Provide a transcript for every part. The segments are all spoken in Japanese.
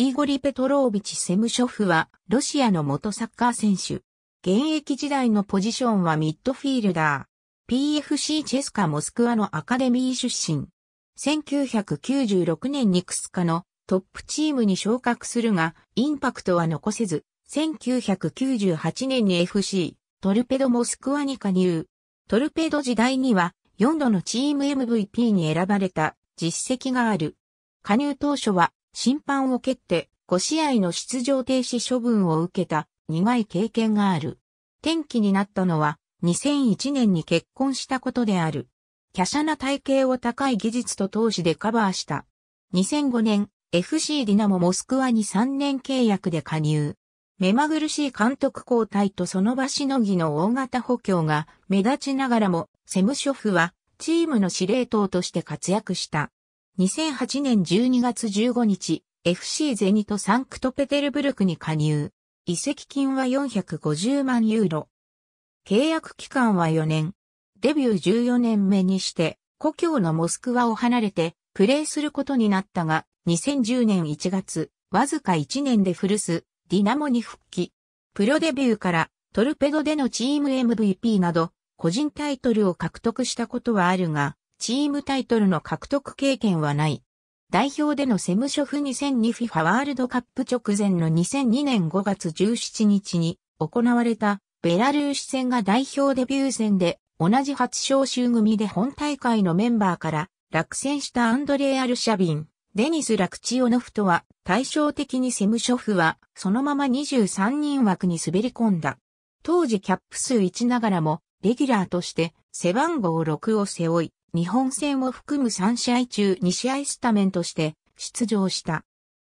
イーゴリ・ペトロービチ・セムショフは、ロシアの元サッカー選手。現役時代のポジションはミッドフィールダー。PFC チェスカ・モスクワのアカデミー出身。1996年にクスカのトップチームに昇格するが、インパクトは残せず、1998年に FC、トルペド・モスクワに加入。トルペド時代には、4度のチーム MVP に選ばれた実績がある。加入当初は審判を蹴って5試合の出場停止処分を受けた苦い経験がある。転機になったのは2001年に結婚したことである。華奢な体型を高い技術と投資でカバーした。2005年、FC ディナモモスクワに3年契約で加入。目まぐるしい監督交代とその場しのぎの大型補強が目立ちながらも、セムショフはチームの司令塔として活躍した。2008年12月15日、FC ゼニトサンクトペテルブルクに加入。移籍金は450万ユーロ。契約期間は4年。デビュー14年目にして、故郷のモスクワを離れて、プレーすることになったが、2010年1月、わずか1年で古巣、ディナモに復帰。プロデビューから、トルペドでのチーム MVP など、個人タイトルを獲得したことはあるが、チームタイトルの獲得経験はない。代表でのセムショフ2 0 0 2フィファワールドカップ直前の2002年5月17日に行われたベラルーシ戦が代表デビュー戦で同じ初招集組で本大会のメンバーから落選したアンドレイ・アルシャビン、デニス・ラクチオノフとは対照的にセムショフはそのまま23人枠に滑り込んだ。当時キャップ数1ながらもレギュラーとして背番号6を背負い、日本戦を含む3試合中2試合スタメンとして出場した。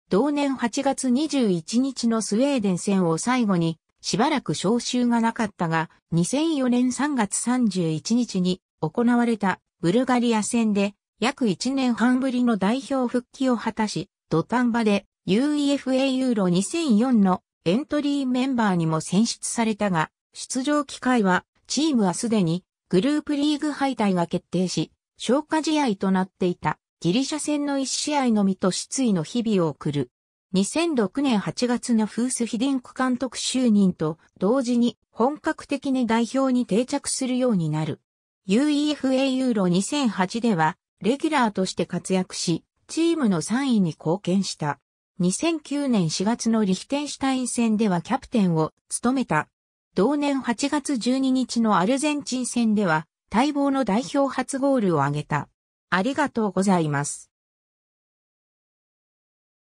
同年8月21日のスウェーデン戦を最後にしばらく招集がなかったが2004年3月31日に行われたブルガリア戦で約1年半ぶりの代表復帰を果たし土壇場で UEFA ユーロ2004のエントリーメンバーにも選出されたが出場機会はチームはすでにグループリーグ敗退が決定し、消化試合となっていたギリシャ戦の1試合のみと失意の日々を送る。2006年8月のフース・ヒデンク監督就任と同時に本格的に代表に定着するようになる。UEFA ユーロ2008ではレギュラーとして活躍し、チームの3位に貢献した。2009年4月のリヒテンシュタイン戦ではキャプテンを務めた。同年8月12日のアルゼンチン戦では待望の代表初ゴールを挙げた。ありがとうございます。